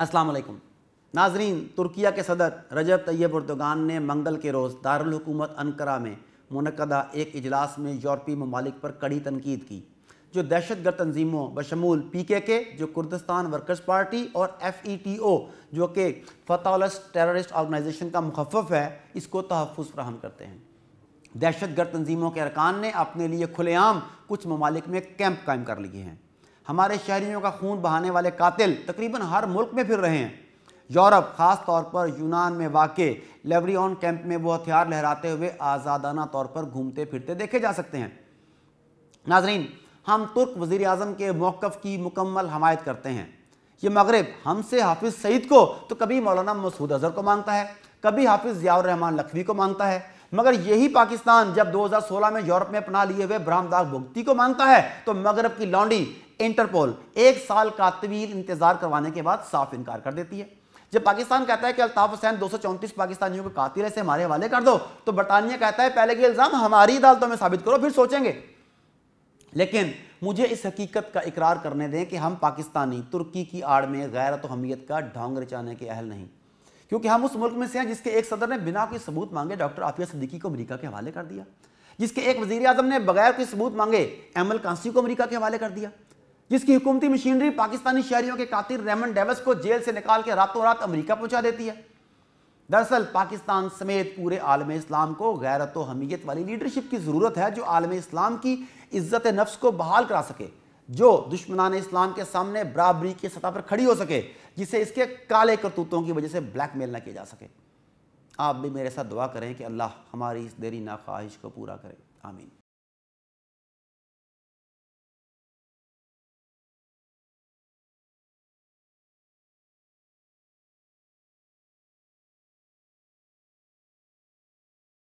अस्सलाम वालेकुम नाजरीन तुर्किया के सदर रजब तैयब उर्दगान ने मंगल के रोज़ दारकूमत अनकरा में मनदा एक इजलास में यूरोपी ममालिक पर कड़ी तनकीद की जो दहशत गर्द तनजीमों बशमूल पी के के जो कुर्दस्तान वर्कर्स पार्टी और एफ ई टी ओ जो कि फतलस टेररिस्ट ऑर्गनइजेशन का मुखफ़ है इसको तहफ़ फ्राहम करते हैं दहशत गर्द तनजीमों के अरकान ने अपने लिए खुलेआम कुछ ममालिक में कैंप कायम कर लिए हैं हमारे शहरीों का खून बहाने वाले कातिल तकरीबन हर मुल्क में फिर रहे हैं यूरोप ख़ास तौर पर यूनान में वाक़ लेवरियन कैंप में वो हथियार लहराते हुए आज़ादाना तौर पर घूमते फिरते देखे जा सकते हैं नाजरीन हम तुर्क वज़ी अजम के मौक़ की मुकम्मल हमायत करते हैं ये मगरब हमसे हाफिज़ सईद को तो कभी मौलाना मसूद अजहर को मांगता है कभी हाफिज़ ज़ियाउर रहमान लखवी को मांगता है मगर यही पाकिस्तान जब 2016 में यूरोप में अपना लिए हुए बरामदाग भुगती को मांगता है तो मगरब की लॉन्डी इंटरपोल एक साल का तवील इंतजार करवाने के बाद साफ इनकार कर देती है जब पाकिस्तान कहता है कि अल्ताफ हुसैन दो पाकिस्तानियों को कातिल से हमारे हवाले कर दो तो बरतानिया कहता है पहले के इल्ज़ाम हमारी अदालतों में साबित करो फिर सोचेंगे लेकिन मुझे इस हकीकत का इकरार करने दें कि हम पाकिस्तानी तुर्की की आड़ में गैरत तो हमीयत का ढोंग रचाने के अहल नहीं क्योंकि हम उस मुल्क में से हैं जिसके एक सदर ने बिना कोई सबूत मांगे डॉक्टर आफिया सिद्दीकी को अमरीका के हवाले कर दिया जिसके एक वजीर अजम ने बगैर कोई सबूत मांगे एमल कांसी को अमरीका के हवाले कर दिया जिसकी हुकूमती मशीनरी पाकिस्तानी शहरियों के कातिल रेमन डेवस को जेल से निकाल के रातों रात अमरीका पहुंचा देती है दरअसल पाकिस्तान समेत पूरे आलम इस्लाम को गैरत हमीयत वाली लीडरशिप की ज़रूरत है जो आलम इस्लाम की इज़्ज़त नफ्स को बहाल करा सके जो दुश्मनान इस्लाम के सामने बराबरी की सतह पर खड़ी हो सके जिससे इसके काले करतूतों की वजह से ब्लैकमेल ना किया जा सके आप भी मेरे साथ दुआ करें कि अल्लाह हमारी इस देरी ना ख्वाहिश को पूरा करें आमीन